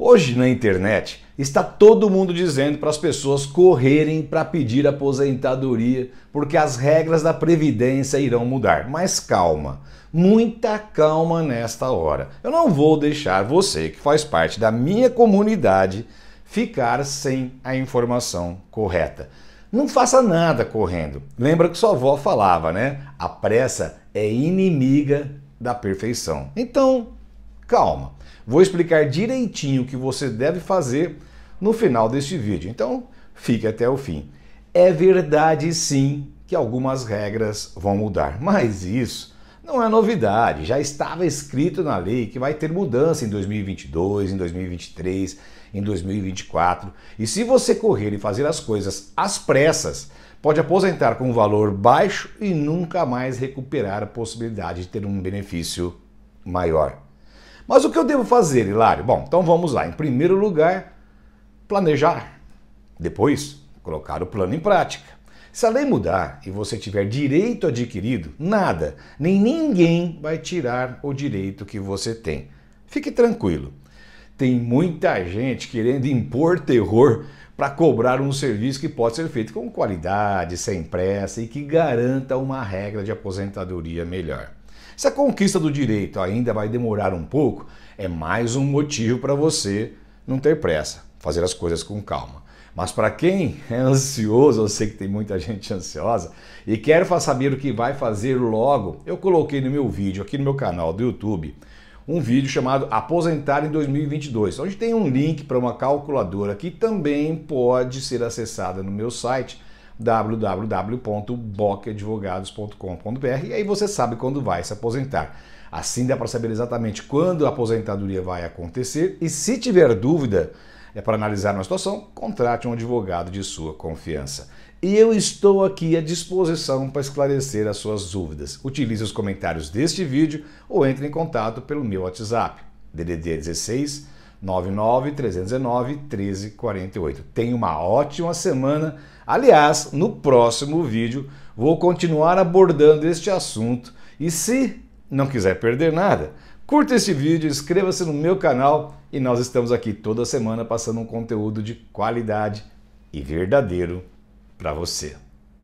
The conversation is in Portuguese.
Hoje na internet está todo mundo dizendo para as pessoas correrem para pedir aposentadoria, porque as regras da Previdência irão mudar. Mas calma, muita calma nesta hora. Eu não vou deixar você, que faz parte da minha comunidade, ficar sem a informação correta. Não faça nada correndo. Lembra que sua avó falava, né? A pressa é inimiga da perfeição. Então, Calma, vou explicar direitinho o que você deve fazer no final deste vídeo, então fique até o fim. É verdade sim que algumas regras vão mudar, mas isso não é novidade, já estava escrito na lei que vai ter mudança em 2022, em 2023, em 2024. E se você correr e fazer as coisas às pressas, pode aposentar com um valor baixo e nunca mais recuperar a possibilidade de ter um benefício maior. Mas o que eu devo fazer, Hilário? Bom, então vamos lá. Em primeiro lugar, planejar. Depois, colocar o plano em prática. Se a lei mudar e você tiver direito adquirido, nada, nem ninguém vai tirar o direito que você tem. Fique tranquilo. Tem muita gente querendo impor terror para cobrar um serviço que pode ser feito com qualidade, sem pressa e que garanta uma regra de aposentadoria melhor. Se a conquista do direito ainda vai demorar um pouco, é mais um motivo para você não ter pressa, fazer as coisas com calma. Mas para quem é ansioso, eu sei que tem muita gente ansiosa e quer saber o que vai fazer logo, eu coloquei no meu vídeo aqui no meu canal do YouTube um vídeo chamado Aposentar em 2022, onde tem um link para uma calculadora que também pode ser acessada no meu site www.bocadvogados.com.br e aí você sabe quando vai se aposentar. Assim dá para saber exatamente quando a aposentadoria vai acontecer e se tiver dúvida é para analisar uma situação, contrate um advogado de sua confiança. E eu estou aqui à disposição para esclarecer as suas dúvidas. Utilize os comentários deste vídeo ou entre em contato pelo meu WhatsApp, DDD 16 99 319 1348. Tenha uma ótima semana. Aliás, no próximo vídeo vou continuar abordando este assunto e se não quiser perder nada, curta este vídeo, inscreva-se no meu canal e nós estamos aqui toda semana passando um conteúdo de qualidade e verdadeiro para você.